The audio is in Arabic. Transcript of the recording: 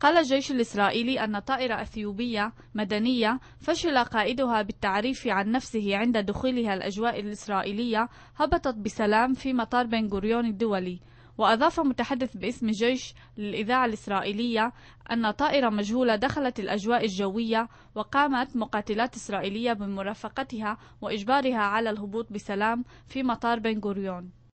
قال الجيش الإسرائيلي أن طائرة أثيوبية مدنية فشل قائدها بالتعريف عن نفسه عند دخولها الأجواء الإسرائيلية هبطت بسلام في مطار بن غوريون الدولي وأضاف متحدث باسم الجيش للإذاعة الإسرائيلية أن طائرة مجهولة دخلت الأجواء الجوية وقامت مقاتلات إسرائيلية بمرافقتها وإجبارها على الهبوط بسلام في مطار بن غوريون